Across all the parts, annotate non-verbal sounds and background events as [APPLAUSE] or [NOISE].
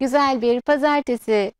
güzel bir pazartesi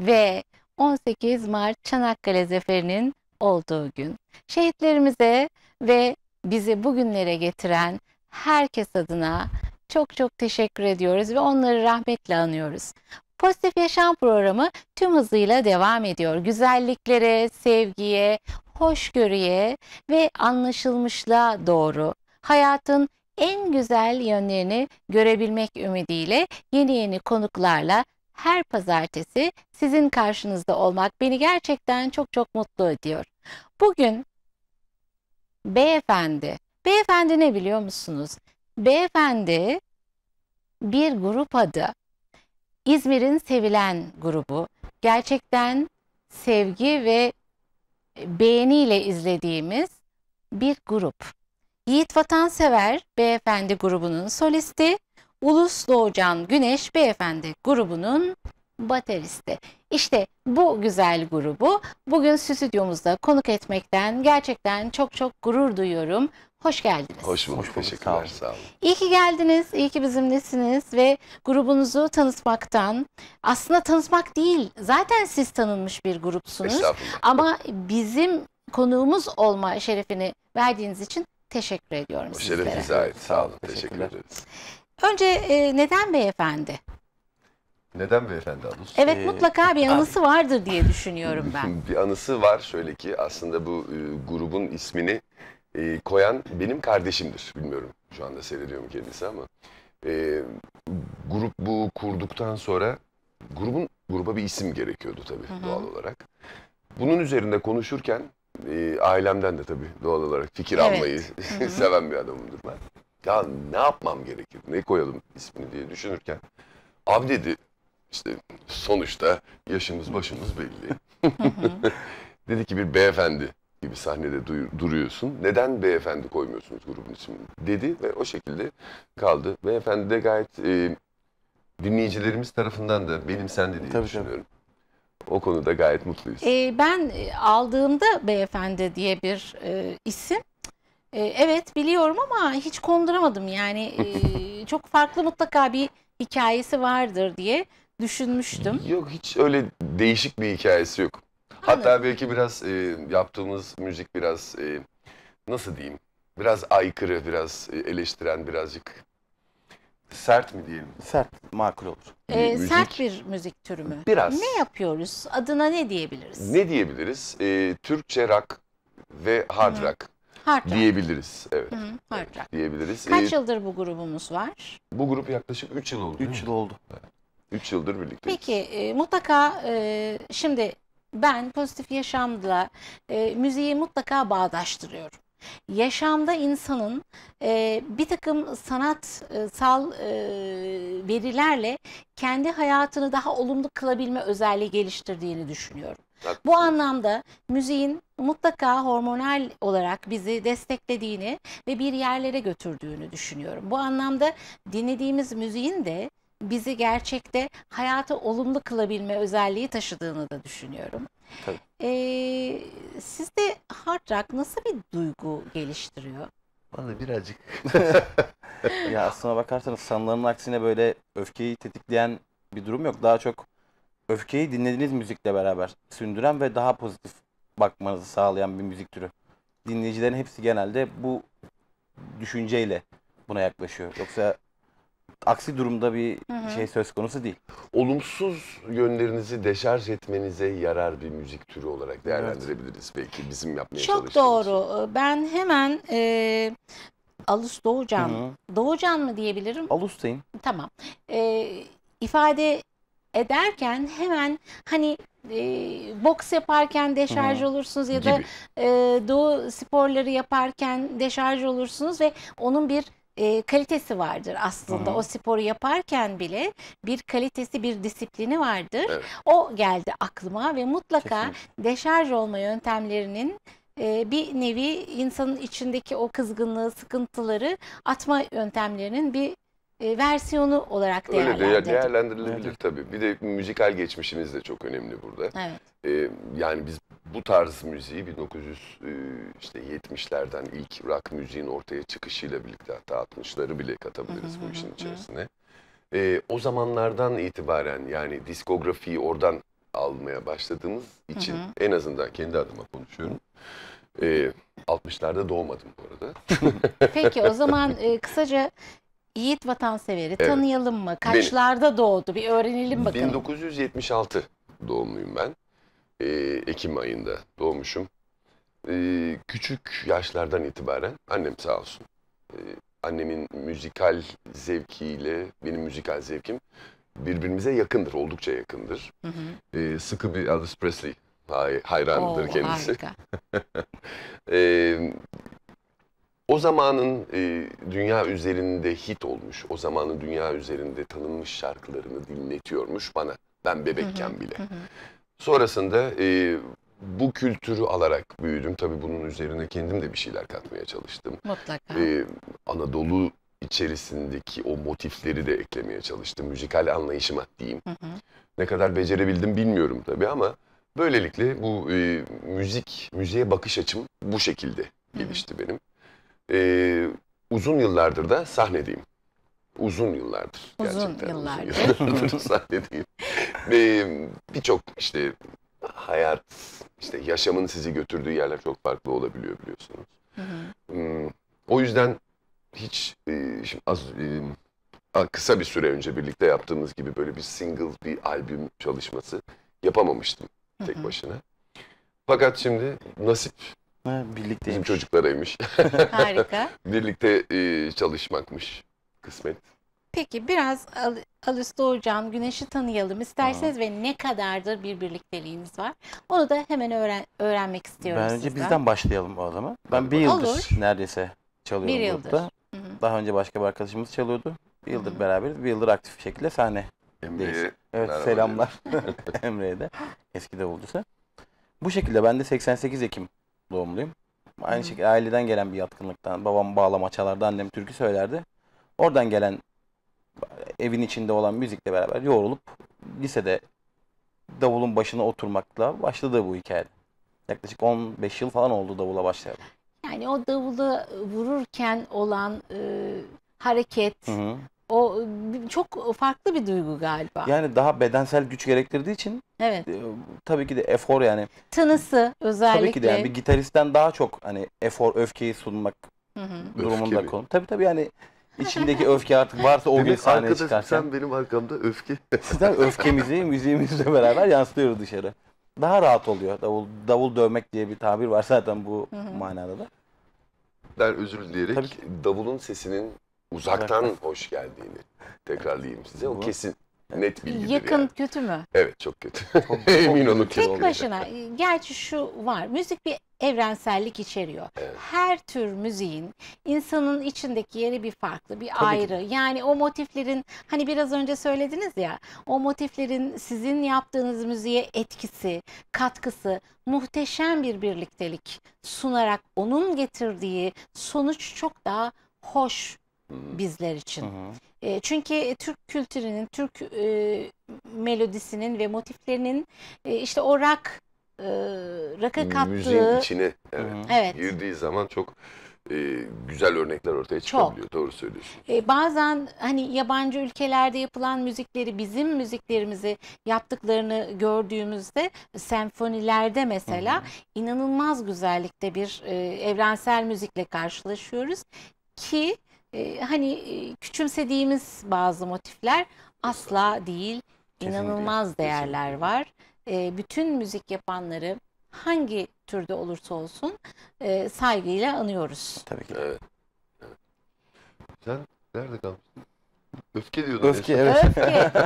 ve 18 Mart Çanakkale Zaferinin olduğu gün. Şehitlerimize ve bizi bugünlere getiren herkes adına çok çok teşekkür ediyoruz ve onları rahmetle anıyoruz. Pozitif Yaşam programı tüm hızıyla devam ediyor. Güzelliklere, sevgiye, hoşgörüye ve anlaşılmışlığa doğru hayatın en güzel yönlerini görebilmek ümidiyle yeni yeni konuklarla her pazartesi sizin karşınızda olmak beni gerçekten çok çok mutlu ediyor. Bugün beyefendi, beyefendi ne biliyor musunuz? Beyefendi bir grup adı. İzmir'in sevilen grubu. Gerçekten sevgi ve beğeniyle izlediğimiz bir grup. Yiğit Vatansever Beyefendi grubunun solisti, Ulus Doğucan Güneş Beyefendi grubunun bateristi. İşte bu güzel grubu bugün stüdyomuzda konuk etmekten gerçekten çok çok gurur duyuyorum. Hoş geldiniz. Hoş bulduk. Hoş bulduk. Teşekkürler. Sağ olun. İyi ki geldiniz. İyi ki bizimlesiniz ve grubunuzu tanıtmaktan aslında tanıtmak değil. Zaten siz tanınmış bir grupsunuz. Ama bizim konuğumuz olma şerefini verdiğiniz için teşekkür ediyorum o sizlere. Şerefinize ait. Sağ olun. Teşekkür ederiz. Önce e, neden beyefendi? Neden beyefendi Alus? Evet ee, mutlaka bir anısı abi. vardır diye düşünüyorum [LAUGHS] ben. bir anısı var şöyle ki aslında bu e, grubun ismini e, koyan benim kardeşimdir. Bilmiyorum şu anda seyrediyor kendisi ama. E, grup bu kurduktan sonra grubun gruba bir isim gerekiyordu tabii Hı -hı. doğal olarak. Bunun üzerinde konuşurken ee, ailemden de tabii doğal olarak fikir evet. almayı [LAUGHS] seven bir adamımdır ben. Ya ne yapmam gerekir, ne koyalım ismini diye düşünürken. Abi dedi işte sonuçta yaşımız başımız belli. [LAUGHS] dedi ki bir beyefendi gibi sahnede duruyorsun. Neden beyefendi koymuyorsunuz grubun ismini dedi ve o şekilde kaldı. Beyefendi de gayet e, dinleyicilerimiz tarafından da benimsendi diye tabii düşünüyorum. Tabii. O konuda gayet mutluyuz. Ee, e, ben aldığımda beyefendi diye bir e, isim. E, evet biliyorum ama hiç konduramadım yani e, [LAUGHS] çok farklı mutlaka bir hikayesi vardır diye düşünmüştüm. Yok hiç öyle değişik bir hikayesi yok. Anladım. Hatta belki biraz e, yaptığımız müzik biraz e, nasıl diyeyim biraz aykırı, biraz e, eleştiren, birazcık Sert mi diyelim? Sert, makul olur. Ee, müzik. Sert bir müzik türü mü? Biraz. Ne yapıyoruz? Adına ne diyebiliriz? Ne diyebiliriz? Ee, Türkçe rock ve hard Hı. rock. Hard rock. diyebiliriz. Evet. Hı, hard rock. Evet, diyebiliriz. Kaç ee, yıldır bu grubumuz var? Bu grup yaklaşık 3 yıl oldu. 3 yıl oldu. 3 yıldır birlikte. Peki e, mutlaka e, şimdi ben pozitif yaşamla e, müziği mutlaka bağdaştırıyorum yaşamda insanın e, bir takım sanatsal e, verilerle kendi hayatını daha olumlu kılabilme özelliği geliştirdiğini düşünüyorum. Bu anlamda müziğin mutlaka hormonal olarak bizi desteklediğini ve bir yerlere götürdüğünü düşünüyorum. Bu anlamda dinlediğimiz müziğin de bizi gerçekte hayata olumlu kılabilme özelliği taşıdığını da düşünüyorum. Tabii. Ee, sizde hard rock nasıl bir duygu geliştiriyor? Vallahi birazcık. [LAUGHS] ya aslına bakarsanız sanılanın aksine böyle öfkeyi tetikleyen bir durum yok. Daha çok öfkeyi dinlediğiniz müzikle beraber sündüren ve daha pozitif bakmanızı sağlayan bir müzik türü. Dinleyicilerin hepsi genelde bu düşünceyle buna yaklaşıyor. Yoksa aksi durumda bir hı hı. şey söz konusu değil. Olumsuz yönlerinizi deşarj etmenize yarar bir müzik türü olarak değerlendirebiliriz evet. belki bizim yapmaya Çok çalıştığımız. Çok doğru. Ben hemen e, Alus Doğucan, hı hı. Doğucan mı diyebilirim? Alustayım. Tamam. E, ifade ederken hemen hani e, boks yaparken deşarj hmm. olursunuz ya Gibi. da e, doğu sporları yaparken deşarj olursunuz ve onun bir e, kalitesi vardır aslında. Hı. O sporu yaparken bile bir kalitesi, bir disiplini vardır. Evet. O geldi aklıma ve mutlaka Kesinlikle. deşarj olma yöntemlerinin e, bir nevi insanın içindeki o kızgınlığı, sıkıntıları atma yöntemlerinin bir e, versiyonu olarak Öyle de ya tabii. Bir de müzikal geçmişimiz de çok önemli burada. Evet. Ee, yani biz bu tarz müziği 1970'lerden e, ilk rock müziğin ortaya çıkışıyla birlikte hatta 60'ları bile katabiliriz bu işin içerisine. Ee, o zamanlardan itibaren yani diskografiyi oradan almaya başladığımız için en azından kendi adıma konuşuyorum. Ee, 60'larda doğmadım bu arada. Peki o zaman e, kısaca Yiğit Vatansever'i evet. tanıyalım mı? Kaçlarda Benim, doğdu? Bir öğrenelim bakalım. 1976 doğumluyum ben. Ee, Ekim ayında doğmuşum. Ee, küçük yaşlardan itibaren annem sağ olsun. Ee, annemin müzikal zevkiyle benim müzikal zevkim birbirimize yakındır, oldukça yakındır. Hı hı. Ee, sıkı bir Elvis Presley hayranıdır Oo, kendisi. Harika. [LAUGHS] ee, o zamanın e, dünya üzerinde hit olmuş, o zamanın dünya üzerinde tanınmış şarkılarını dinletiyormuş bana. Ben bebekken bile. Sonrasında e, bu kültürü alarak büyüdüm. Tabii bunun üzerine kendim de bir şeyler katmaya çalıştım. Mutlaka. Ee, Anadolu içerisindeki o motifleri de eklemeye çalıştım. Müzikal anlayışıma diyeyim. Ne kadar becerebildim bilmiyorum tabii ama böylelikle bu e, müzik, müziğe bakış açım bu şekilde gelişti benim e, uzun yıllardır da sahnedeyim. Uzun yıllardır. Uzun yıllardır. Uzun yıllardır [LAUGHS] sahnedeyim. e, Birçok işte hayat, işte yaşamın sizi götürdüğü yerler çok farklı olabiliyor biliyorsunuz. Hı hı. Hmm, o yüzden hiç e, şimdi az e, kısa bir süre önce birlikte yaptığımız gibi böyle bir single, bir albüm çalışması yapamamıştım tek hı hı. başına. Fakat şimdi nasip Ha, Bizim çocuklarıymış. [LAUGHS] Harika. Birlikte e, çalışmakmış kısmet. Peki biraz Al Alice Doğucan Güneş'i tanıyalım isterseniz Aa. ve ne kadardır bir birlikteliğiniz var? Onu da hemen öğren öğrenmek istiyorum Ben önce sizden. bizden başlayalım o adamı. Ben bir yıldır Olur. neredeyse çalıyorum bir yıldır. grupta. Hı -hı. Daha önce başka bir arkadaşımız çalıyordu. Bir yıldır Hı-hı. beraberiz. Bir yıldır aktif bir şekilde sahne. Emre'ye Evet selamlar [LAUGHS] Emre'ye de. Eski davulcusu. Bu şekilde ben de 88 Ekim doğumluyum. Aynı Hı. şekilde aileden gelen bir yatkınlıktan, babam bağlama çalardı, annem türkü söylerdi. Oradan gelen evin içinde olan müzikle beraber yoğrulup lisede davulun başına oturmakla başladı bu hikaye. Yaklaşık 15 yıl falan oldu davula başlayalı. Yani o davulu vururken olan e, hareket, hı hı. O çok farklı bir duygu galiba. Yani daha bedensel güç gerektirdiği için Evet. E, tabii ki de efor yani. Tınısı özellikle. Tabii ki de yani bir gitaristten daha çok hani efor, öfkeyi sunmak hı hı. durumunda konum. Tabii tabii yani içindeki [LAUGHS] öfke artık varsa o gün sahneye çıkarken. sen benim arkamda öfke. Sizden öfkemizi müziğimizle beraber yansıtıyoruz dışarı. Daha rahat oluyor. Davul, davul dövmek diye bir tabir var zaten bu hı hı. manada da. Ben özür dileyerek davulun sesinin Uzaktan hoş geldiğini tekrarlayayım size. O kesin net bilgidir Yakın yani. kötü mü? Evet çok kötü. [LAUGHS] Emin olun çok Tek başına e, gerçi şu var. Müzik bir evrensellik içeriyor. Evet. Her tür müziğin insanın içindeki yeri bir farklı, bir Tabii ayrı. Ki. Yani o motiflerin hani biraz önce söylediniz ya, o motiflerin sizin yaptığınız müziğe etkisi, katkısı muhteşem bir birliktelik sunarak onun getirdiği sonuç çok daha hoş, bizler için. Hı hı. E, çünkü e, Türk kültürünün, Türk e, melodisinin ve motiflerinin e, işte o rak e, raka kattığı... Müziğin içine evet, evet. girdiği zaman çok e, güzel örnekler ortaya çıkabiliyor. Çok. Doğru söylüyorsun E, bazen hani yabancı ülkelerde yapılan müzikleri bizim müziklerimizi yaptıklarını gördüğümüzde senfonilerde mesela Hı -hı. inanılmaz güzellikte bir e, evrensel müzikle karşılaşıyoruz ki ee, hani e, küçümsediğimiz bazı motifler asla değil. Kesinlikle. İnanılmaz değerler Kesinlikle. var. E, bütün müzik yapanları hangi türde olursa olsun e, saygıyla anıyoruz. Tabii ki. Evet. Sen nerede kalmıştın? Öfke diyordun. Öfke işte. evet. Öfke.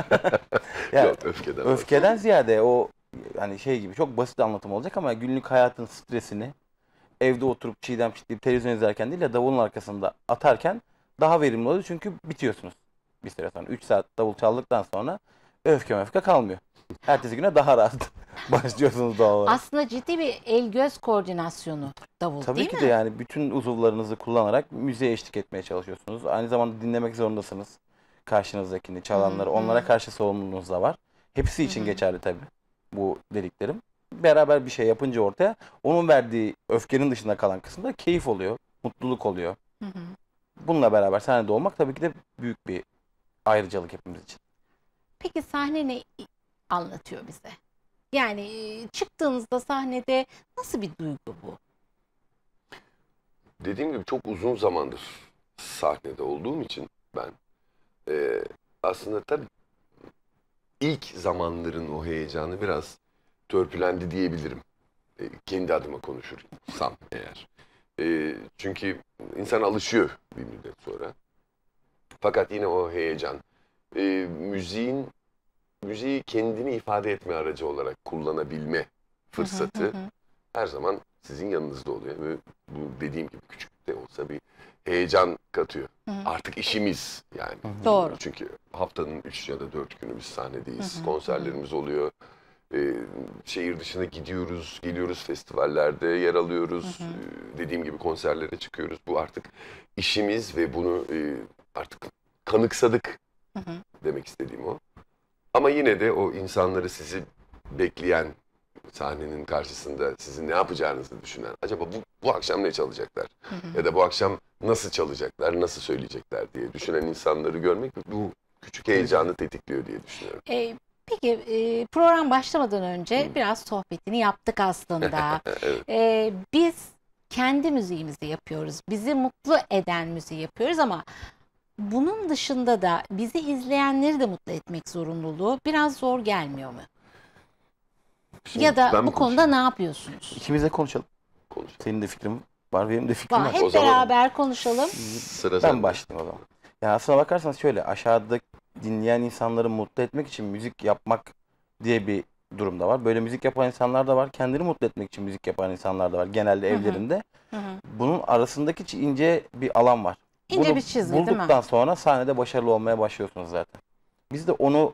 [LAUGHS] yani, [LAUGHS] Yok, öfkeden. Öfkeden ziyade o hani şey gibi çok basit anlatım olacak ama günlük hayatın stresini evde oturup çiğdem çitleyip televizyon izlerken değil de davulun arkasında atarken daha verimli oluyor çünkü bitiyorsunuz bir süre sonra. 3 saat davul çaldıktan sonra öfke öfke kalmıyor. Ertesi güne daha rahat [LAUGHS] başlıyorsunuz doğal olarak. Aslında ciddi bir el göz koordinasyonu davul Tabii değil mi? Tabii ki de yani bütün uzuvlarınızı kullanarak müziğe eşlik etmeye çalışıyorsunuz. Aynı zamanda dinlemek zorundasınız karşınızdakini, çalanları. Hı-hı. Onlara karşı sorumluluğunuz da var. Hepsi için hı geçerli tabii bu dediklerim. Beraber bir şey yapınca ortaya onun verdiği öfkenin dışında kalan kısımda keyif oluyor, mutluluk oluyor. hı bununla beraber sahnede olmak tabii ki de büyük bir ayrıcalık hepimiz için. Peki sahne ne anlatıyor bize? Yani e, çıktığınızda sahnede nasıl bir duygu bu? Dediğim gibi çok uzun zamandır sahnede olduğum için ben e, aslında tabii ilk zamanların o heyecanı biraz törpülendi diyebilirim. E, kendi adıma konuşursam eğer. E, çünkü insan alışıyor bir müddet sonra. Fakat yine o heyecan. E, müziğin müziği kendini ifade etme aracı olarak kullanabilme fırsatı her zaman sizin yanınızda oluyor. Ve bu dediğim gibi küçük de olsa bir heyecan katıyor. Artık işimiz yani. Doğru. Çünkü haftanın üç ya da dört günü biz sahnedeyiz. Konserlerimiz oluyor e, şehir dışına gidiyoruz, geliyoruz festivallerde yer alıyoruz. Hı hı. E, dediğim gibi konserlere çıkıyoruz. Bu artık işimiz ve bunu e, artık kanıksadık hı hı. demek istediğim o. Ama yine de o insanları sizi bekleyen sahnenin karşısında sizin ne yapacağınızı düşünen acaba bu, bu akşam ne çalacaklar hı hı. ya da bu akşam nasıl çalacaklar nasıl söyleyecekler diye düşünen insanları görmek bu küçük heyecanı tetikliyor diye düşünüyorum. E, Peki e, program başlamadan önce Hı. biraz sohbetini yaptık aslında. [LAUGHS] evet. e, biz kendi müziğimizi yapıyoruz. Bizi mutlu eden müziği yapıyoruz ama bunun dışında da bizi izleyenleri de mutlu etmek zorunluluğu biraz zor gelmiyor mu? Şimdi ya da bu konuda ne yapıyorsunuz? İkimiz de konuşalım. konuşalım. Senin de fikrin var, benim de fikrim var. Hep o beraber zaman... konuşalım. Sıra ben başlayayım o zaman. Ya aslına bakarsanız şöyle aşağıdaki dinleyen insanları mutlu etmek için müzik yapmak diye bir durumda var. Böyle müzik yapan insanlar da var. Kendini mutlu etmek için müzik yapan insanlar da var. Genelde Hı-hı. evlerinde. Hı-hı. Bunun arasındaki ince bir alan var. İnce Bunu bir çizgi değil mi? sonra sahnede başarılı olmaya başlıyorsunuz zaten. Biz de onu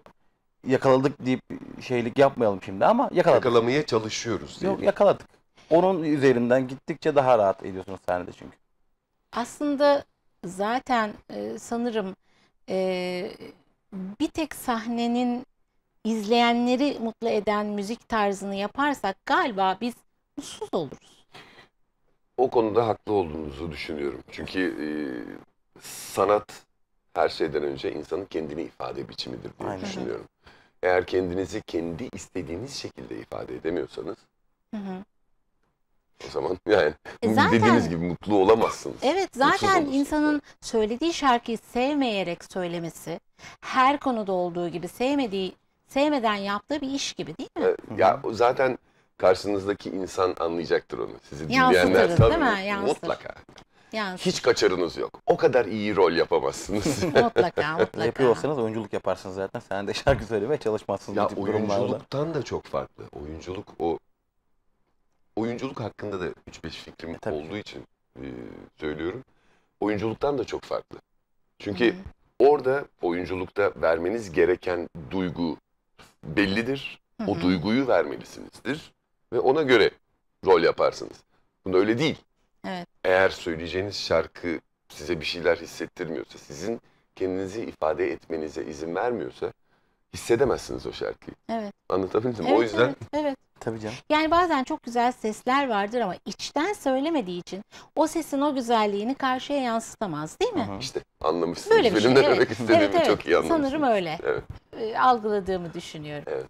yakaladık deyip şeylik yapmayalım şimdi ama yakaladık. Yakalamaya çalışıyoruz diye. Yok yakaladık. Onun üzerinden gittikçe daha rahat ediyorsunuz sahnede çünkü. Aslında zaten e, sanırım e, bir tek sahnenin izleyenleri mutlu eden müzik tarzını yaparsak galiba biz mutsuz oluruz. O konuda haklı olduğunuzu düşünüyorum. Çünkü e, sanat her şeyden önce insanın kendini ifade biçimidir diye Aynen. düşünüyorum. Eğer kendinizi kendi istediğiniz şekilde ifade edemiyorsanız hı hı o zaman. [LAUGHS] Yani e, zaten, dediğiniz gibi mutlu olamazsınız. Evet zaten insanın söylediği şarkıyı sevmeyerek söylemesi her konuda olduğu gibi sevmediği sevmeden yaptığı bir iş gibi değil mi? E, ya zaten karşınızdaki insan anlayacaktır onu. Sizi dinleyenler tabii değil mi? Yansır. mutlaka. Yansır. Hiç kaçarınız yok. O kadar iyi rol yapamazsınız. [LAUGHS] mutlaka [LAUGHS] mutlaka. Yapıyorsanız oyunculuk yaparsınız zaten. Sen de şarkı söylemeye çalışmazsınız. Ya oyunculuktan durumlarda. da çok farklı. Oyunculuk o oyunculuk hakkında da 3-5 fikrim e, Tabii. olduğu için e, söylüyorum. Oyunculuktan da çok farklı. Çünkü Hı-hı. orada oyunculukta vermeniz gereken duygu bellidir. Hı-hı. O duyguyu vermelisinizdir ve ona göre rol yaparsınız. Bunda öyle değil. Evet. Eğer söyleyeceğiniz şarkı size bir şeyler hissettirmiyorsa, sizin kendinizi ifade etmenize izin vermiyorsa hissedemezsiniz o şarkıyı. Evet. Anlatabildim Evet, o yüzden evet, evet. Tabii canım. Yani bazen çok güzel sesler vardır ama içten söylemediği için o sesin o güzelliğini karşıya yansıtamaz değil mi? Hı İşte anlamışsınız. Böyle bir şey. Benim evet. demek istediğimi evet, evet. çok iyi anlamışsınız. Sanırım öyle. Evet. Ee, algıladığımı düşünüyorum. Evet.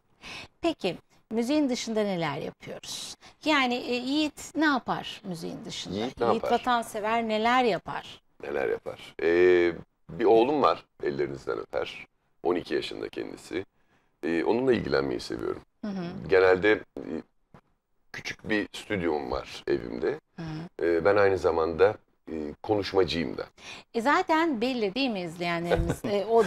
Peki müziğin dışında neler yapıyoruz? Yani e, Yiğit ne yapar müziğin dışında? Yiğit ne Yiğit yapar? vatansever neler yapar? Neler yapar? Ee, bir oğlum var ellerinizden öper. 12 yaşında kendisi. Ee, onunla ilgilenmeyi seviyorum. Hı Genelde e, küçük bir stüdyom var evimde. Hı hı. E, ben aynı zamanda e, konuşmacıyım da. E zaten belli değil mi izleyenlerimiz? [LAUGHS] e, o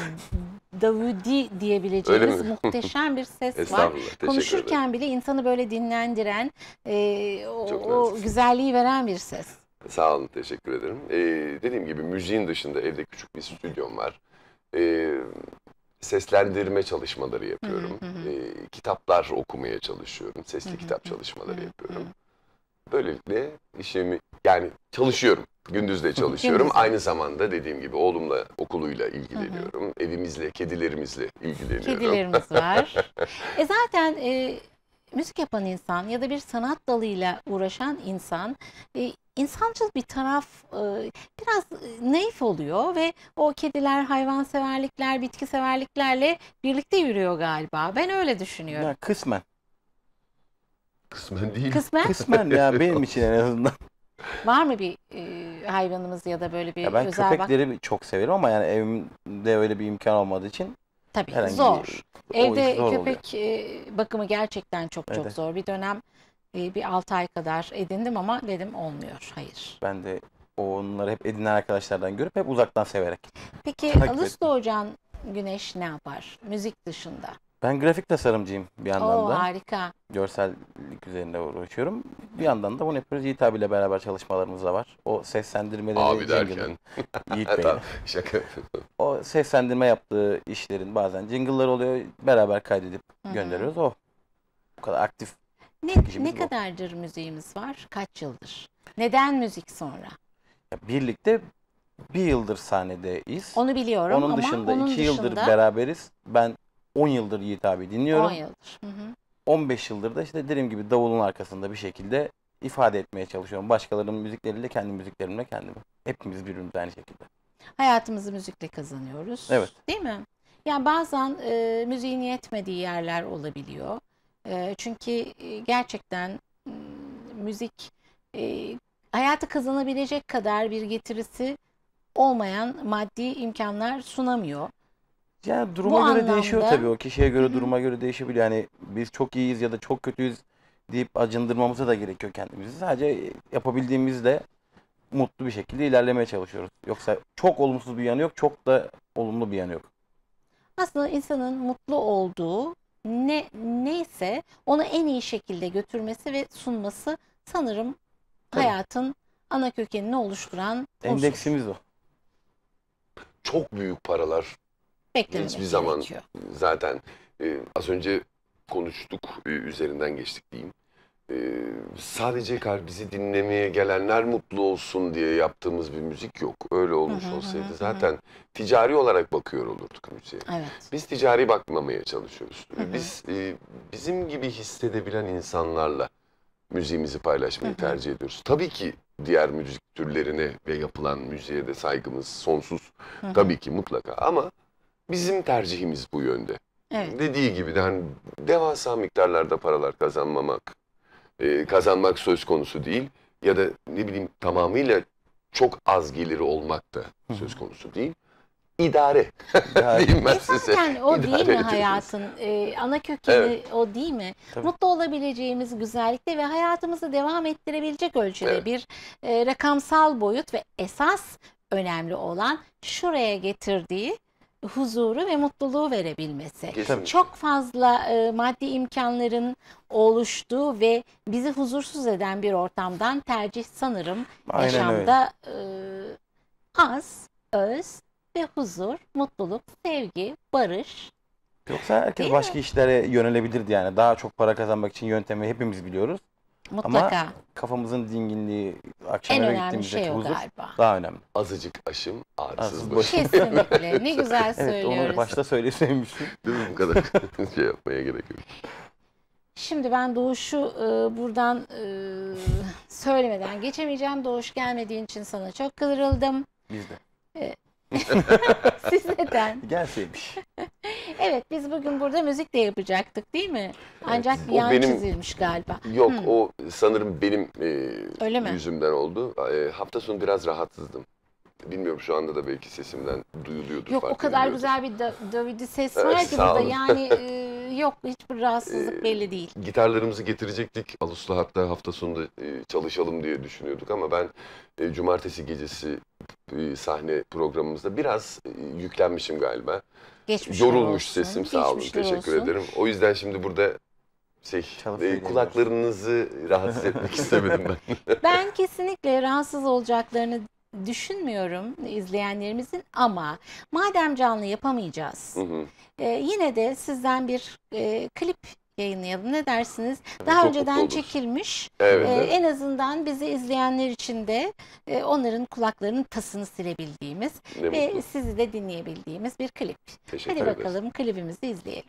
Davudi diyebileceğimiz muhteşem bir ses var. Konuşurken bile insanı böyle dinlendiren, e, o, o güzelliği veren bir ses. Sağ olun, teşekkür ederim. Ee, dediğim gibi müziğin dışında evde küçük bir stüdyom var. Ee, seslendirme çalışmaları yapıyorum. Hı hı E, kitaplar okumaya çalışıyorum. Sesli hı hı. kitap çalışmaları hı hı. yapıyorum. Böylelikle işimi yani çalışıyorum. Gündüz de çalışıyorum. Gündüz. Aynı zamanda dediğim gibi oğlumla okuluyla ilgileniyorum. Hı hı. Evimizle, kedilerimizle ilgileniyorum. Kedilerimiz var. [LAUGHS] e zaten e, müzik yapan insan ya da bir sanat dalıyla uğraşan insan e, insancıl bir taraf e, biraz e, naif oluyor ve o kediler hayvanseverlikler, bitkiseverliklerle birlikte yürüyor galiba. Ben öyle düşünüyorum. Ya, kısmen. Kısmen değil. Kısmen? Kısmen ya [LAUGHS] benim için en azından. Var mı bir e, hayvanımız ya da böyle bir ya ben özel köpekleri bak... çok severim ama yani evimde öyle bir imkan olmadığı için Tabii zor. Bir, Evde zor köpek oluyor. bakımı gerçekten çok evet. çok zor. Bir dönem ee, bir 6 ay kadar edindim ama dedim olmuyor. Hayır. Ben de onları hep edinen arkadaşlardan görüp hep uzaktan severek. Peki Alıs Doğucan Güneş ne yapar müzik dışında? Ben grafik tasarımcıyım bir yandan Oo, da. harika. Görsellik üzerinde uğraşıyorum. Bir yandan da bunu yapıyoruz. Yiğit abiyle beraber çalışmalarımız da var. O seslendirmeleri... Abi derken. Yiğit [LAUGHS] Bey. Şaka O seslendirme yaptığı işlerin bazen jingle'lar oluyor. Beraber kaydedip gönderiyoruz. O bu kadar aktif ne, ne kadardır müziğimiz var? Kaç yıldır? Neden müzik sonra? Ya birlikte bir yıldır sahnedeyiz. Onu biliyorum onun ama dışında onun iki dışında... yıldır beraberiz. Ben 10 yıldır Yiğit abi dinliyorum. 10 yıldır. Hı hı. 15 yıldır da işte dediğim gibi davulun arkasında bir şekilde ifade etmeye çalışıyorum. Başkalarının müzikleriyle kendi müziklerimle kendimi. Hepimiz birbirimiz aynı şekilde. Hayatımızı müzikle kazanıyoruz. Evet. Değil mi? Yani bazen e, müziğin yetmediği yerler olabiliyor çünkü gerçekten müzik hayatı kazanabilecek kadar bir getirisi olmayan maddi imkanlar sunamıyor. Yani duruma Bu göre anlamda... değişiyor tabii o kişiye göre duruma göre değişebiliyor. Yani biz çok iyiyiz ya da çok kötüyüz deyip acındırmamıza da gerekiyor kendimizi. Sadece yapabildiğimizde mutlu bir şekilde ilerlemeye çalışıyoruz. Yoksa çok olumsuz bir yanı yok, çok da olumlu bir yanı yok. Aslında insanın mutlu olduğu ne neyse onu en iyi şekilde götürmesi ve sunması sanırım Tabii. hayatın ana kökenini oluşturan Endeksimiz o. Çok büyük paralar Beklemek bir zaman gerekiyor. zaten e, az önce konuştuk e, üzerinden geçtik diyeyim e, sadece bizi dinlemeye gelenler mutlu olsun diye yaptığımız bir müzik yok. Öyle olmuş olsaydı zaten ticari olarak bakıyor olurduk müziğe. Evet. Biz ticari bakmamaya çalışıyoruz. Biz e, bizim gibi hissedebilen insanlarla müziğimizi paylaşmayı tercih ediyoruz. Tabii ki diğer müzik türlerine ve yapılan müziğe de saygımız sonsuz. Tabii ki mutlaka ama bizim tercihimiz bu yönde. Evet. Dediği gibi de hani devasa miktarlarda paralar kazanmamak e, kazanmak söz konusu değil. Ya da ne bileyim tamamıyla çok az geliri olmak da söz konusu değil. İdare. İdare. [LAUGHS] diyeyim size. Zaten o İdare değil mi ediyoruz. hayatın e, ana kökeni Evet. o değil mi? Tabii. Mutlu olabileceğimiz güzellikte ve hayatımızı devam ettirebilecek ölçüde Evet. bir e, rakamsal boyut ve esas önemli olan şuraya getirdiği huzuru ve mutluluğu verebilmesi. Kesinlikle. Çok fazla e, maddi imkanların oluştuğu ve bizi huzursuz eden bir ortamdan tercih sanırım Aynen yaşamda öyle. e, az, öz ve huzur, mutluluk, sevgi, barış. Yoksa herkes Değil başka mi? işlere yönelebilirdi yani. Daha çok para kazanmak için yöntemi hepimiz biliyoruz. Mutlaka. Ama kafamızın dinginliği, akşam en önemli şey o huzur galiba. daha önemli. Azıcık aşım ağrısız Ağrısız başım. Kesinlikle. Ne [LAUGHS] güzel Evet söylüyoruz. onu başta söyleseymişsin. Değil mi bu kadar [LAUGHS] şey yapmaya gerek yok. Şimdi ben Doğuş'u e, buradan e, söylemeden geçemeyeceğim. Doğuş gelmediğin için sana çok kırıldım. Biz de. E, [LAUGHS] Siz neden? Gelseymiş. evet biz bugün burada müzik de yapacaktık değil mi? Ancak evet. yan benim, çizilmiş galiba. Yok hmm. o sanırım benim e, Öyle mi? yüzümden oldu. E, hafta sonu biraz rahatsızdım. Bilmiyorum şu anda da belki sesimden duyuluyordur. Yok o kadar güzel bir Davidi ses var ki burada yani... [LAUGHS] E, yok hiçbir rahatsızlık ee, belli değil. Gitarlarımızı getirecektik. Alus'la hatta hafta sonunda e, çalışalım diye düşünüyorduk ama ben e, cumartesi gecesi e, sahne programımızda biraz e, yüklenmişim galiba. Geçmiş Yorulmuş olsun. sesim sağ olun Geçmişler teşekkür olsun. ederim. O yüzden şimdi burada şey, e, kulaklarınızı rahatsız etmek [LAUGHS] istemedim ben. [LAUGHS] ben kesinlikle rahatsız olacaklarını düşünmüyorum izleyenlerimizin ama madem canlı yapamayacağız hı hı. E, yine de sizden bir e, klip yayınlayalım. Ne dersiniz? Daha Çok önceden çekilmiş. Evet, ee, En azından bizi izleyenler için de e, onların kulaklarının tasını silebildiğimiz ne ve mutlu. sizi de dinleyebildiğimiz bir klip. Teşekkür Hadi bakalım ederiz. klibimizi izleyelim.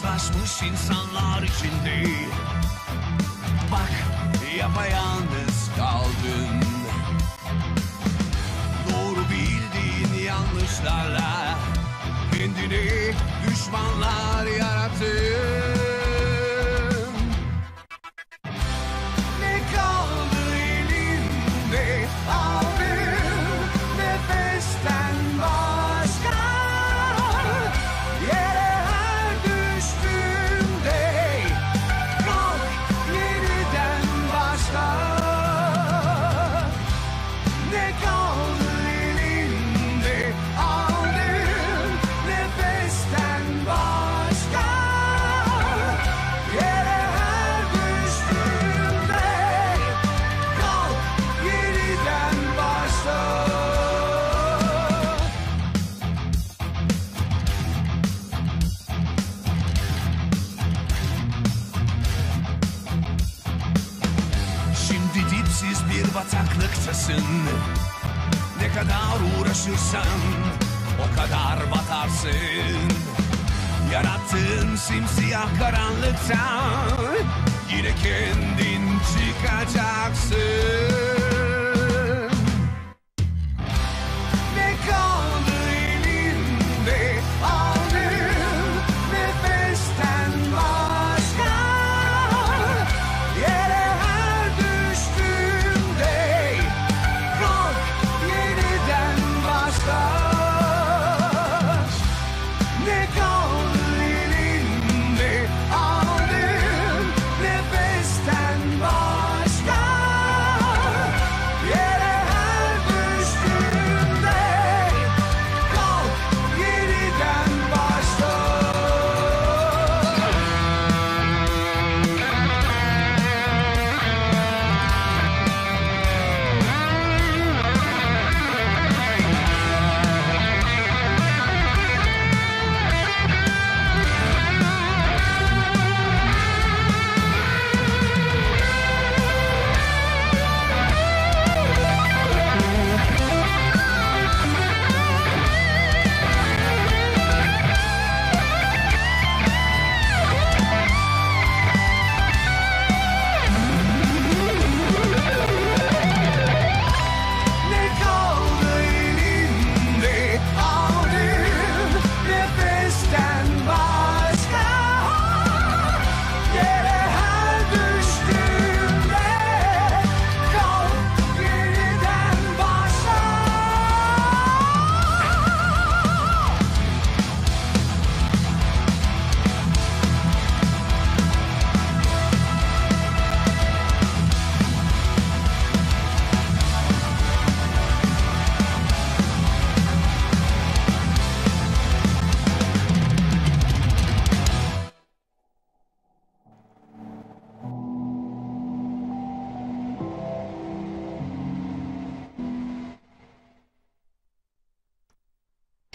tozlaşmış insanlar içinde Bak yapayalnız kaldın Doğru bildiğin yanlışlarla Kendini düşmanlar yarattın uğraşırsan o kadar batarsın Yarattığın simsiyah karanlıktan yine kendin çıkacaksın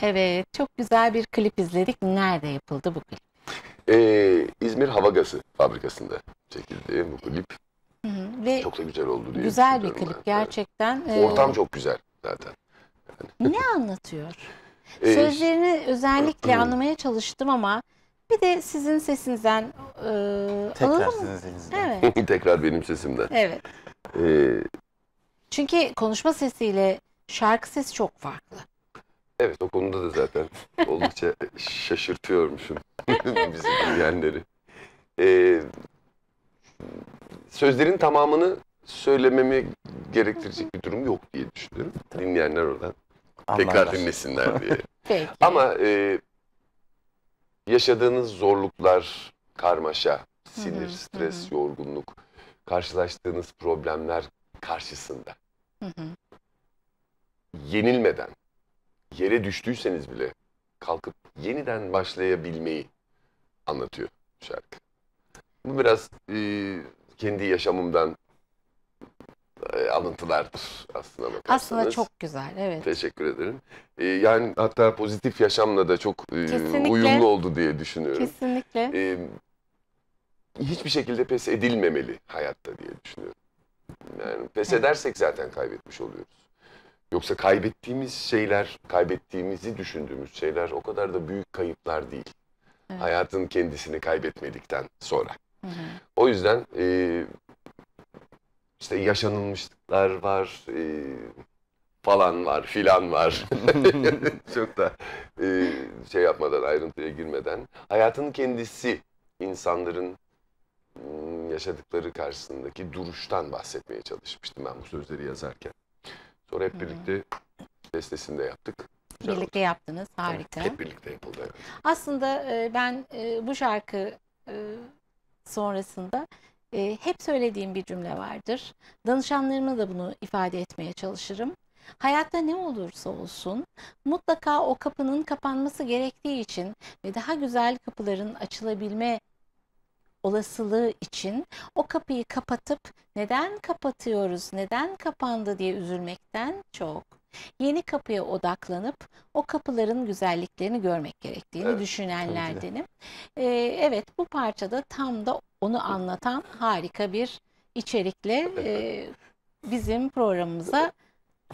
Evet, çok güzel bir klip izledik. Nerede yapıldı bu klip? Ee, İzmir Hava Gazı fabrikasında çekildi bu klip. Hı hı. Ve çok da güzel oldu diye Güzel bir klip ben. gerçekten. Evet. Ortam çok güzel zaten. Yani. Ne anlatıyor? [LAUGHS] Ee, Sözlerini özellikle hı. Hmm. anlamaya çalıştım ama bir de sizin sesinizden e, Tekrar alalım mı? Evet. [LAUGHS] Tekrar benim sesimden. Evet. Ee, Çünkü konuşma sesiyle şarkı sesi çok farklı. Evet o konuda da zaten [LAUGHS] oldukça şaşırtıyormuşum [LAUGHS] bizi dinleyenleri. Ee, sözlerin tamamını söylememi gerektirecek bir durum yok diye düşünüyorum. Dinleyenler oradan Anlarlar. tekrar dinlesinler diye. [LAUGHS] Peki. Ama e, yaşadığınız zorluklar, karmaşa, sinir, stres, yorgunluk, karşılaştığınız problemler karşısında yenilmeden yere düştüyseniz bile kalkıp yeniden başlayabilmeyi anlatıyor şarkı. Bu biraz e, kendi yaşamımdan e, alıntılardır aslında bakarsanız. Aslında çok güzel, evet. Teşekkür ederim. E, yani hatta pozitif yaşamla da çok e, uyumlu oldu diye düşünüyorum. Kesinlikle. E, hiçbir şekilde pes edilmemeli hayatta diye düşünüyorum. Yani pes edersek zaten kaybetmiş oluyoruz. Yoksa kaybettiğimiz şeyler, kaybettiğimizi düşündüğümüz şeyler o kadar da büyük kayıplar değil. Evet. Hayatın kendisini kaybetmedikten sonra. Hı hı. O yüzden e, işte yaşanılmışlıklar var, e, falan var, filan var. [LAUGHS] Çok da e, şey yapmadan, ayrıntıya girmeden. Hayatın kendisi insanların yaşadıkları karşısındaki duruştan bahsetmeye çalışmıştım ben bu sözleri yazarken. Sonra hep birlikte bestesini de yaptık. Güzel Birlikte oldu. yaptınız. Harika. Hep birlikte yapıldı. evet. Aslında e, ben e, bu şarkı e, sonrasında hep söylediğim bir cümle vardır. Danışanlarıma da bunu ifade etmeye çalışırım. Hayatta ne olursa olsun mutlaka o kapının kapanması gerektiği için ve daha güzel kapıların açılabilme olasılığı için o kapıyı kapatıp neden kapatıyoruz, neden kapandı diye üzülmekten çok yeni kapıya odaklanıp o kapıların güzelliklerini görmek gerektiğini evet, düşünenlerdenim. Ee, evet bu parçada tam da onu anlatan harika bir içerikle e, bizim programımıza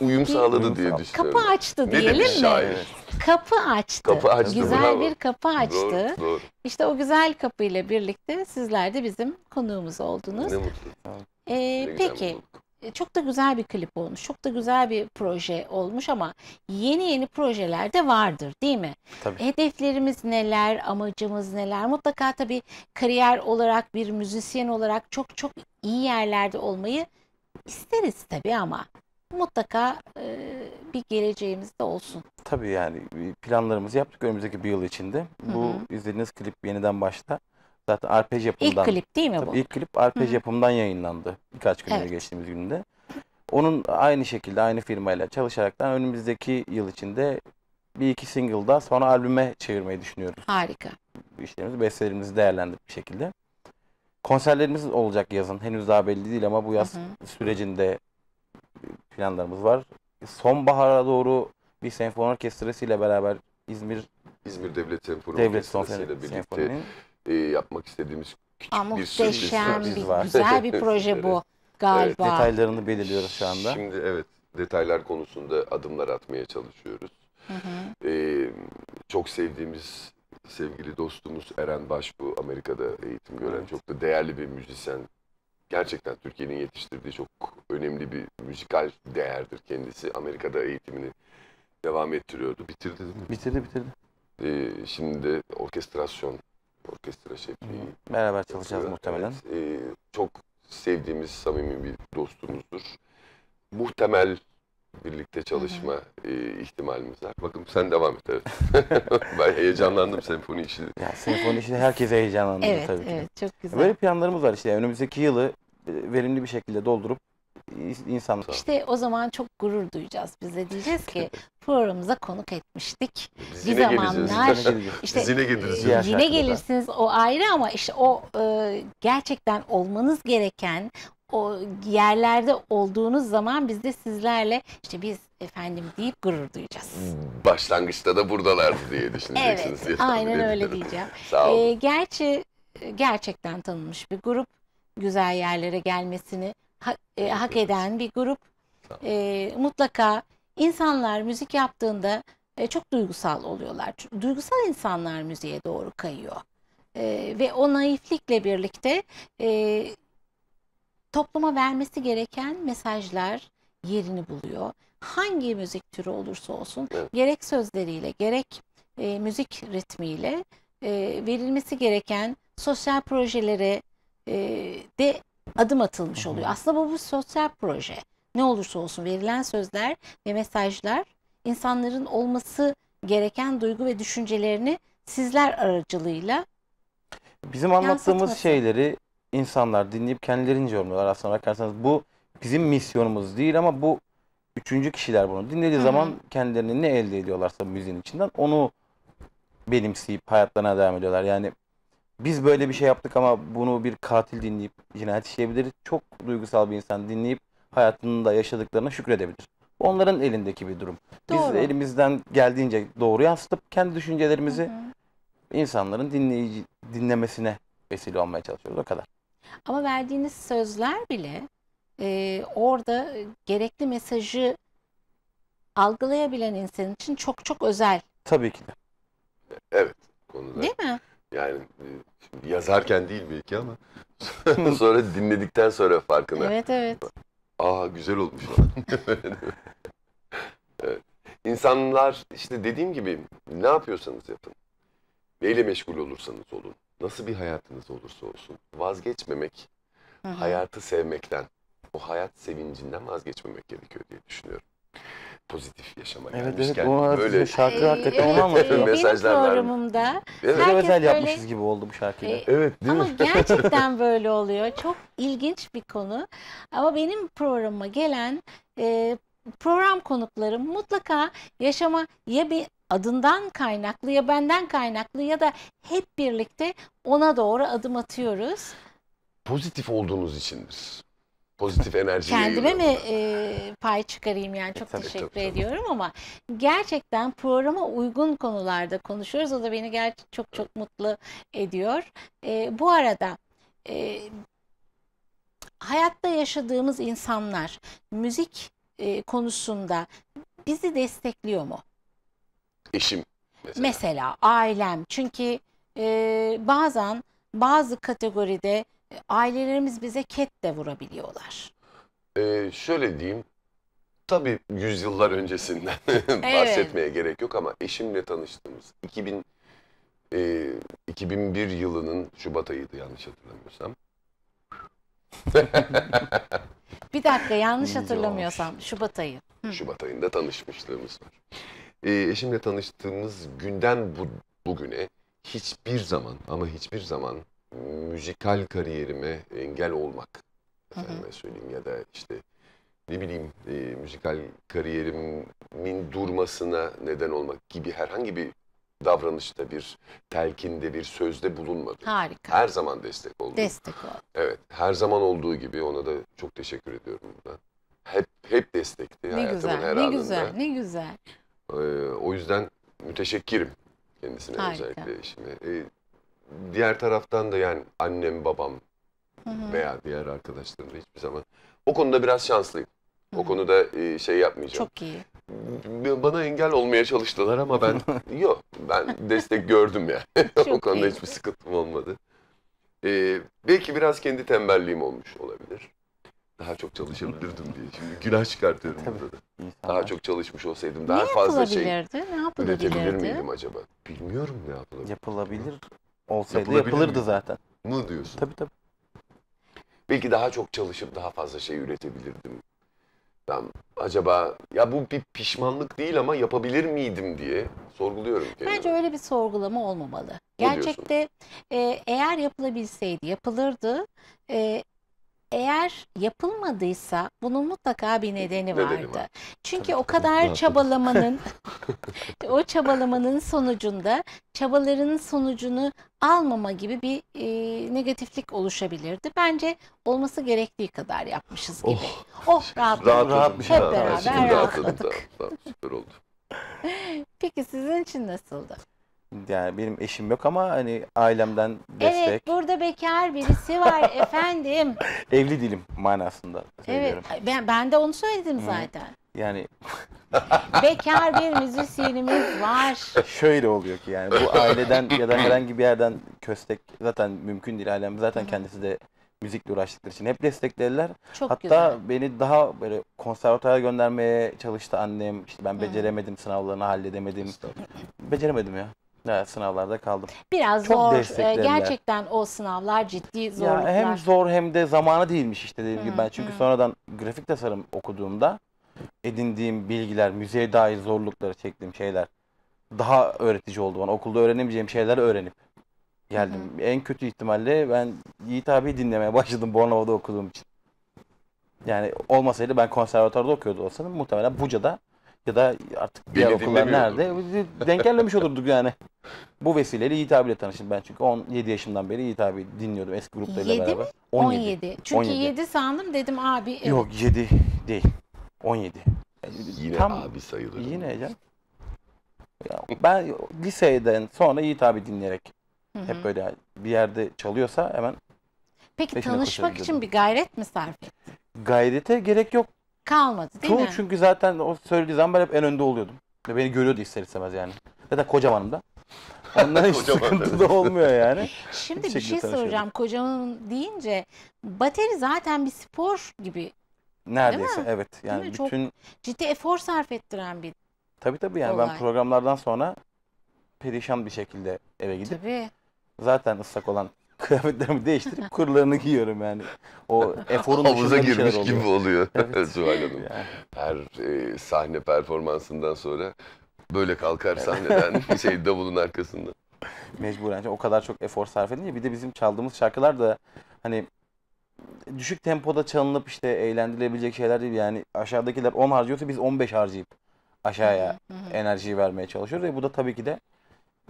uyum sağladı diye sağladı. düşünüyorum. Kapı açtı ne diyelim mi? Kapı açtı. Kapı açtı. Güzel bravo. bir kapı açtı. Doğru, doğru. İşte o güzel kapıyla birlikte sizler de bizim konuğumuz oldunuz. Ne mutlu. Ee, peki e, çok da güzel bir klip olmuş. Çok da güzel bir proje olmuş ama yeni yeni projeler de vardır değil mi? Tabii. Hedeflerimiz neler, amacımız neler? Mutlaka tabii kariyer olarak bir müzisyen olarak çok çok iyi yerlerde olmayı isteriz tabii ama mutlaka e, bir geleceğimiz de olsun. Tabii yani planlarımızı yaptık önümüzdeki bir yıl içinde. Hı-hı. Bu izlediğiniz klip yeniden başta. Zaten arpej yapımından. İlk klip değil mi bu? İlk klip arpej Hı-hı. yapımından yayınlandı. Birkaç gün evet. geçtiğimiz günde. Onun aynı şekilde aynı firmayla çalışaraktan önümüzdeki yıl içinde bir iki single daha sonra albüme çevirmeyi düşünüyoruz. Harika. İşlerimizi, bestelerimizi değerlendirip bir şekilde. Konserlerimiz olacak yazın. Henüz daha belli değil ama bu yaz hı hı. sürecinde planlarımız var. Sonbahara doğru bir senfoni orkestrası ile beraber İzmir İzmir Devlet Senfoni Devlet Orkestrası ile birlikte senfoninin. e, yapmak istediğimiz küçük Aa, bir muhteşem bir, bir var. [LAUGHS] güzel bir proje bu galiba. Evet, detaylarını belirliyoruz şu anda. Şimdi evet detaylar konusunda adımlar atmaya çalışıyoruz. Hı hı. Ee, çok sevdiğimiz sevgili dostumuz Eren Baş bu Amerika'da eğitim gören evet. çok da değerli bir müzisyen gerçekten Türkiye'nin yetiştirdiği çok önemli bir müzikal değerdir kendisi. Amerika'da eğitimini devam ettiriyordu. Bitirdi değil mi? Bitirdi bitirdi. Ee, şimdi de orkestrasyon, orkestra şefliği. Beraber çalışacağız muhtemelen. Evet, e, çok sevdiğimiz, samimi bir dostumuzdur. Muhtemel birlikte çalışma E, ihtimalimiz var. Bakın sen devam et. Evet. [LAUGHS] ben heyecanlandım senfoni işi. Ya senfoni işi herkes heyecanlandı evet, tabii ki. Evet, çok güzel. Böyle planlarımız var işte. Önümüzdeki yılı e, verimli bir şekilde doldurup insanlara. İşte o zaman çok gurur duyacağız biz de diyeceğiz ki [LAUGHS] programımıza konuk etmiştik. Biz bir zamanlar işte zine yine zine gelirsiniz o ayrı ama işte o e, gerçekten olmanız gereken o yerlerde olduğunuz zaman biz de sizlerle işte biz efendim deyip gurur duyacağız. Başlangıçta da buradalar diye düşüneceksiniz. evet, diye aynen öyle diyeceğim. Sağ olun. E, gerçi e, gerçekten tanınmış bir grup güzel yerlere gelmesini ha, e, hak eden bir grup. E, mutlaka insanlar müzik yaptığında e, çok duygusal oluyorlar. Duygusal insanlar müziğe doğru kayıyor. E, ve o naiflikle birlikte e, topluma vermesi gereken mesajlar yerini buluyor. Hangi müzik türü olursa olsun gerek sözleriyle gerek e, müzik ritmiyle e, verilmesi gereken sosyal projelere e, de adım atılmış oluyor. Aslında bu bir sosyal proje. Ne olursa olsun verilen sözler ve mesajlar insanların olması gereken duygu ve düşüncelerini sizler aracılığıyla Bizim anlattığımız şeyleri insanlar dinleyip kendilerince yorumluyorlar aslına bakarsanız. Bu bizim misyonumuz değil ama bu üçüncü kişiler bunu dinlediği Hı-hı. zaman kendilerini ne elde ediyorlarsa müziğin içinden onu benimseyip hayatlarına devam ediyorlar. Yani biz böyle bir şey yaptık ama bunu bir katil dinleyip cinayet işleyebilir. Çok duygusal bir insan dinleyip hayatında yaşadıklarına şükredebilir. Onların elindeki bir durum. Doğru. Biz elimizden geldiğince doğru yansıtıp kendi düşüncelerimizi hı hı. insanların dinleyici dinlemesine vesile olmaya çalışıyoruz o kadar. Ama verdiğiniz sözler bile e, orada gerekli mesajı algılayabilen insan için çok çok özel. Tabii ki de. Evet. Konuda. Değil mi? Yani e, yazarken değil belki ama [LAUGHS] sonra dinledikten sonra farkına. Evet evet. Aa güzel olmuş falan. [LAUGHS] İnsanlar işte dediğim gibi ne yapıyorsanız yapın. Neyle meşgul olursanız olun. Nasıl bir hayatınız olursa olsun. Vazgeçmemek, hayatı sevmekten, o hayat sevincinden vazgeçmemek gerekiyor diye düşünüyorum pozitif yaşama evet, gelmişken. Evet ee, evet böyle şarkı hakikaten onu anlatıyor. mesajlar Benim programımda evet. herkes özel böyle... yapmışız gibi oldu bu şarkıyla. E, evet değil ama mi? gerçekten [LAUGHS] böyle oluyor. Çok ilginç bir konu. Ama benim programıma gelen e, program konuklarım mutlaka yaşama ya bir adından kaynaklı ya benden kaynaklı ya da hep birlikte ona doğru adım atıyoruz. Pozitif olduğunuz içindir pozitif enerjiyle Kendime mi e, pay çıkarayım yani e, çok tabii, teşekkür tabii, ediyorum tabii. ama gerçekten programa uygun konularda konuşuyoruz. O da beni gerçekten çok çok mutlu ediyor. E, bu arada e, hayatta yaşadığımız insanlar müzik e, konusunda bizi destekliyor mu? Eşim mesela. Mesela ailem çünkü e, bazen bazı kategoride e, ailelerimiz bize ket de vurabiliyorlar. Ee, şöyle diyeyim. Tabii yüzyıllar öncesinden [LAUGHS] bahsetmeye gerek yok ama eşimle tanıştığımız 2000 e, 2001 yılının Şubat ayıydı yanlış hatırlamıyorsam. [LAUGHS] Bir dakika yanlış hatırlamıyorsam Şubat ayı. Hı. Şubat ayında tanışmışlığımız var. E, eşimle tanıştığımız günden bu, bugüne hiçbir zaman ama hiçbir zaman müzikal kariyerime engel olmak. Efendime söyleyeyim ya da işte ne bileyim e, müzikal kariyerimin durmasına neden olmak gibi herhangi bir davranışta bir telkinde bir sözde bulunmadı. Harika. Her zaman destek oldu. Destek oldu. Evet her zaman olduğu gibi ona da çok teşekkür ediyorum buradan. Hep hep destekti ne hayatımın güzel, her ne anında. Güzel, ne güzel ne güzel. Ee, o yüzden müteşekkirim kendisine Harika. özellikle şimdi. Ee, diğer taraftan da yani annem, babam veya diğer arkadaşlarım da hiçbir zaman o konuda biraz şanslıyım. O konuda e, şey yapmayacağım. Çok iyi. Bana engel olmaya çalıştılar ama ben [LAUGHS] yok ben destek gördüm ya. [LAUGHS] o konuda iyi. hiçbir sıkıntım olmadı. Ee, belki biraz kendi tembelliğim olmuş olabilir. Daha çok çalışabilirdim diye. Şimdi günah çıkartıyorum Tabii, burada Daha çok çalışmış olsaydım daha ne fazla şey ne üretebilir miydim acaba? Bilmiyorum ne yapılabilir. Yapılabilir olsaydı yapılırdı mi? zaten. Mı diyorsun? Tabii tabii. Belki daha çok çalışıp daha fazla şey üretebilirdim. Ben acaba ya bu bir pişmanlık değil ama yapabilir miydim diye sorguluyorum. Kendime. Bence öyle bir sorgulama olmamalı. Gerçekte e, eğer yapılabilseydi yapılırdı. E, eğer yapılmadıysa bunun mutlaka bir nedeni vardı. Nedeni var. Çünkü tabii, o kadar çabalamanın [LAUGHS] o çabalamanın sonucunda çabalarının sonucunu almama gibi bir e, negatiflik oluşabilirdi. Bence olması gerektiği kadar yapmışız oh, gibi. Oh, oh rahat, rahat, rahat bir Hep şey. beraber rahatladık. Tamam, süper oldu. [LAUGHS] Peki sizin için nasıldı? Yani benim eşim yok ama hani ailemden destek. Evet burada bekar birisi var [LAUGHS] efendim. Evli değilim manasında söylüyorum. Evet ben, ben de onu söyledim Hı. zaten. Yani [LAUGHS] bekar bir müzisyenimiz var. Şöyle oluyor ki yani bu aileden ya da herhangi bir yerden köstek zaten mümkün değil ailem zaten kendisi de müzikle uğraştıkları için hep desteklediler. Çok Hatta güzel. beni daha böyle konservatuara göndermeye çalıştı annem. İşte ben beceremedim, sınavlarını halledemedim. Beceremedim ya. Evet, sınavlarda kaldım. Biraz Çok zor. E, gerçekten o sınavlar ciddi zorluklar. Ya hem zor hem de zamanı değilmiş işte dediğim hmm, gibi ben. Çünkü hmm. sonradan grafik tasarım okuduğumda edindiğim bilgiler, müzeye dair zorlukları çektiğim şeyler daha öğretici oldu bana. Okulda öğrenemeyeceğim şeyler öğrenip geldim. Hı En kötü ihtimalle ben Yiğit abi dinlemeye [LAUGHS] başladım Bornova'da okuduğum için. Yani olmasaydı ben konservatuarda okuyordu olsaydım muhtemelen Buca'da ya da artık diğer Beni okullar nerede denk gelmemiş olurduk yani. Bu vesileyle Yiğit abiyle tanıştım ben çünkü 17 yaşımdan beri Yiğit abi dinliyordum eski gruplarıyla 7 beraber. mi? 17. 17. Çünkü 17. 7 sandım dedim abi. Evet. Yok 7 değil. 17. Yani Yine Tam, abi sayılır. Yine ya. ya ben liseden sonra Yiğit abi dinleyerek Hı-hı. hep böyle bir yerde çalıyorsa hemen Peki tanışmak için bir gayret mi sarf ettin? Gayrete gerek yok kalmadı değil Çoğu mi? çünkü zaten o söylediği zaman ben hep en önde oluyordum. Ve beni görüyordu ister istemez yani. Zaten kocamanım da. Ondan hiç [LAUGHS] sıkıntı da olmuyor yani. Şimdi bir, bir şey soracağım. Kocaman deyince bateri zaten bir spor gibi. Neredeyse evet. Yani bütün Çok ciddi efor sarf ettiren bir Tabii tabii yani olay. ben programlardan sonra perişan bir şekilde eve gidip Tabii. zaten ıslak olan kıyafetlerimi değiştirip kurlarını giyiyorum yani. O eforun Havuza girmiş gibi oluyor evet. [LAUGHS] Zuhal Hanım. Yani. Her e, sahne performansından sonra böyle kalkar sahneden [LAUGHS] şey davulun arkasında. Mecburen. o kadar çok efor sarf edince bir de bizim çaldığımız şarkılar da hani düşük tempoda çalınıp işte eğlendirilebilecek şeyler değil. Yani aşağıdakiler 10 harcıyorsa biz 15 harcayıp aşağıya enerjiyi vermeye çalışıyoruz. Ve bu da tabii ki de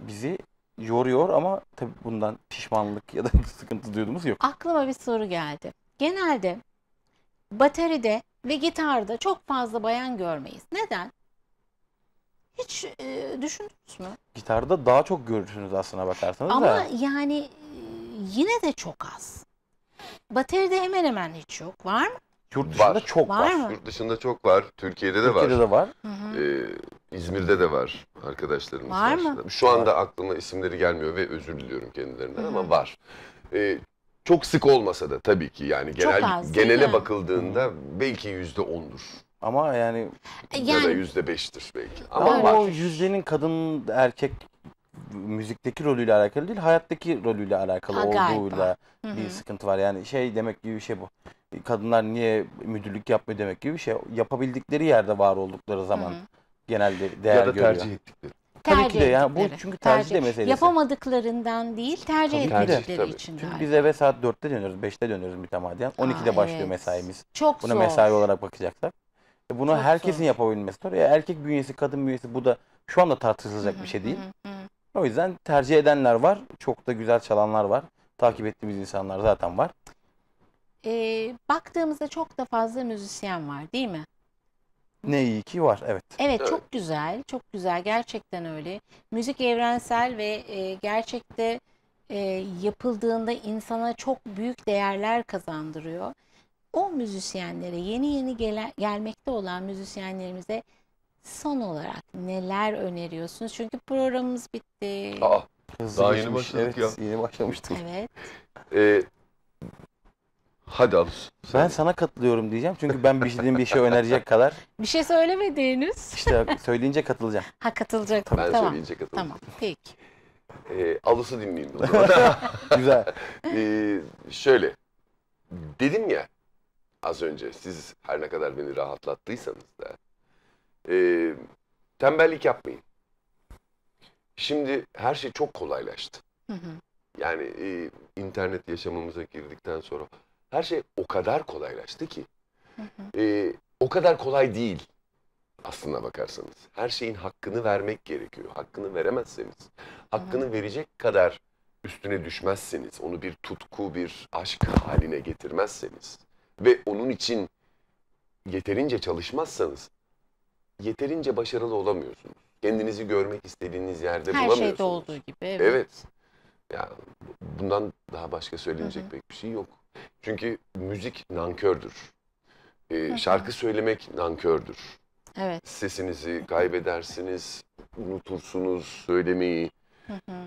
bizi yoruyor ama tabii bundan pişmanlık ya da [LAUGHS] sıkıntı duyduğumuz yok. Aklıma bir soru geldi. Genelde bateride ve gitarda çok fazla bayan görmeyiz. Neden? Hiç e, düşündünüz mü? Gitarda daha çok görürsünüz aslına bakarsanız Ama da. yani e, yine de çok az. Bateride hemen hemen hiç yok. Var mı? Yurt dışında var. çok var. var. Yurt dışında çok var. Türkiye'de de Türkiye'de var. de var. Ee, İzmir'de de var arkadaşlarımız var. var. Mı? Şu anda aklıma isimleri gelmiyor ve özür diliyorum kendilerinden ama var. Ee, çok sık olmasa da tabii ki yani genel az, genele bakıldığında belki yüzde ondur. Ama yani yani yüzde beştir belki. Ama, ama var. o yüzdenin kadın erkek müzikteki rolüyle alakalı değil, hayattaki rolüyle alakalı ha, olduğuyla galiba. bir Hı -hı. sıkıntı var. Yani şey demek gibi bir şey bu. Kadınlar niye müdürlük yapmıyor demek gibi bir şey. Yapabildikleri yerde var oldukları zaman Hı -hı. genelde değer görüyor. Ya da tercih görüyor. ettikleri. Tercih ki de yani bu çünkü tercih, tercih de meselesi. Yapamadıklarından değil tercih tabii ettikleri tabii. için. Çünkü biz eve saat 4'te dönüyoruz, 5'te dönüyoruz mütemadiyen. 12'de Aa, başlıyor evet. mesaimiz. Çok Buna zor. mesai olarak bakacaksak. Buna Çok herkesin zor. yapabilmesi zor. Ya erkek bünyesi, kadın bünyesi bu da şu anda tartışılacak bir şey değil. Hı -hı. O yüzden tercih edenler var. Çok da güzel çalanlar var. Takip ettiğimiz insanlar zaten var. Ee, baktığımızda çok da fazla müzisyen var değil mi? Ne iyi ki var evet. Evet çok güzel, çok güzel gerçekten öyle. Müzik evrensel ve e, gerçekte e, yapıldığında insana çok büyük değerler kazandırıyor. O müzisyenlere, yeni yeni gele, gelmekte olan müzisyenlerimize son olarak neler öneriyorsunuz? Çünkü programımız bitti. Aa, Hızlı daha yeni başladık evet, ya. Yeni başlamıştık. Evet. Ee, hadi al. Ben sana katılıyorum diyeceğim. Çünkü ben bir şey, bir şey önerecek kadar. [LAUGHS] Bir şey söylemediğiniz. İşte söyleyince katılacağım. Ha katılacak. Tabii. Ben tamam. söyleyince katılacağım. Tamam peki. Ee, alısı dinleyeyim. Güzel. [LAUGHS] ee, şöyle. Dedim ya az önce siz her ne kadar beni rahatlattıysanız da e, tembellik yapmayın. Şimdi her şey çok kolaylaştı. Hı hı. Yani e, internet yaşamımıza girdikten sonra her şey o kadar kolaylaştı ki. Hı hı. E, o kadar kolay değil aslına bakarsanız. Her şeyin hakkını vermek gerekiyor. Hakkını veremezseniz, hakkını hı hı. verecek kadar üstüne düşmezseniz, onu bir tutku, bir aşk haline getirmezseniz ve onun için yeterince çalışmazsanız yeterince başarılı olamıyorsunuz. Kendinizi görmek istediğiniz yerde Her bulamıyorsunuz. Her şeyde olduğu gibi. Evet. evet. Ya bundan daha başka söylenecek Hı -hı. pek bir şey yok. Çünkü müzik nankördür. Ee, Hı -hı. Şarkı söylemek nankördür. Evet. Sesinizi kaybedersiniz, unutursunuz söylemeyi. Hı -hı.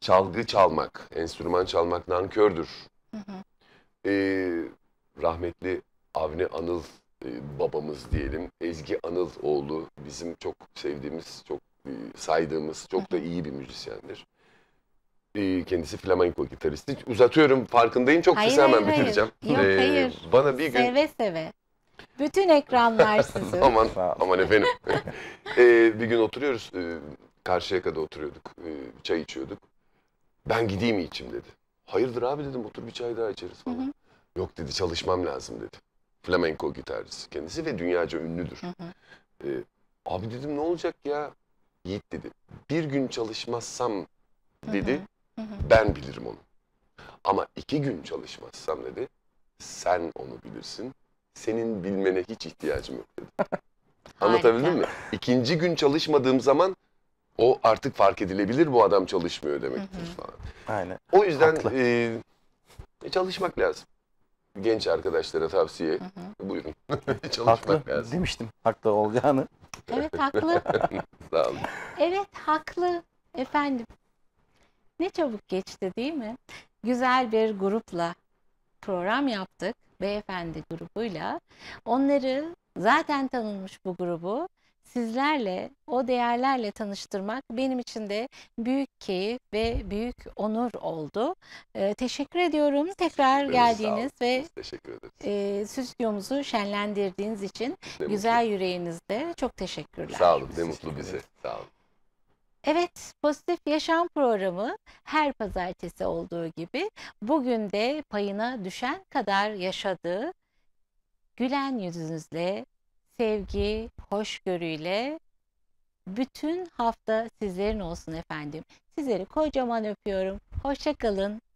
Çalgı çalmak, enstrüman çalmak nankördür. Hı -hı. Ee, rahmetli Avni Anıl e, babamız diyelim Ezgi Anıl oğlu bizim çok sevdiğimiz, çok e, saydığımız, çok da iyi bir müzisyendir. E, kendisi flamenco gitaristi. Uzatıyorum farkındayım çok hayır, kısa hemen hayır, bitireceğim. Hayır. Yok, ee, hayır. Bana bir gün... Seve seve. Bütün ekranlar [LAUGHS] sizin. aman, aman efendim. ee, bir gün oturuyoruz. karşıya kadar oturuyorduk. çay içiyorduk. Ben gideyim mi içim dedi. Hayırdır abi dedim otur bir çay daha içeriz falan. Hı hı. Yok dedi çalışmam lazım dedi flamenco gitarcısı kendisi ve dünyaca ünlüdür. Hı hı. Ee, abi dedim ne olacak ya? Yiğit dedi. Bir gün çalışmazsam dedi hı hı. Hı ben bilirim onu. Ama iki gün çalışmazsam dedi sen onu bilirsin. Senin bilmene hiç ihtiyacım yok dedi. [LAUGHS] Anlatabildim mi? İkinci gün çalışmadığım zaman o artık fark edilebilir bu adam çalışmıyor demektir falan. Aynen. O yüzden e, çalışmak lazım genç arkadaşlara tavsiye. Hı hı. Buyurun. [LAUGHS] Çalışmak haklı, lazım. Demiştim haklı olacağını. Evet haklı. [LAUGHS] Sağ olun. Evet haklı efendim. Ne çabuk geçti değil mi? Güzel bir grupla program yaptık. Beyefendi grubuyla. Onları zaten tanınmış bu grubu sizlerle o değerlerle tanıştırmak benim için de büyük keyif ve büyük onur oldu. E, teşekkür ediyorum tekrar teşekkür geldiğiniz ve teşekkür e, stüdyomuzu şenlendirdiğiniz için ne güzel mutlu. yüreğinizde çok teşekkürler. Sağ olun, ne mutlu bize. Sağ olun. Evet, Pozitif Yaşam programı her pazartesi olduğu gibi bugün de payına düşen kadar yaşadığı gülen yüzünüzle sevgi, hoşgörüyle bütün hafta sizlerin olsun efendim. Sizleri kocaman öpüyorum. Hoşçakalın.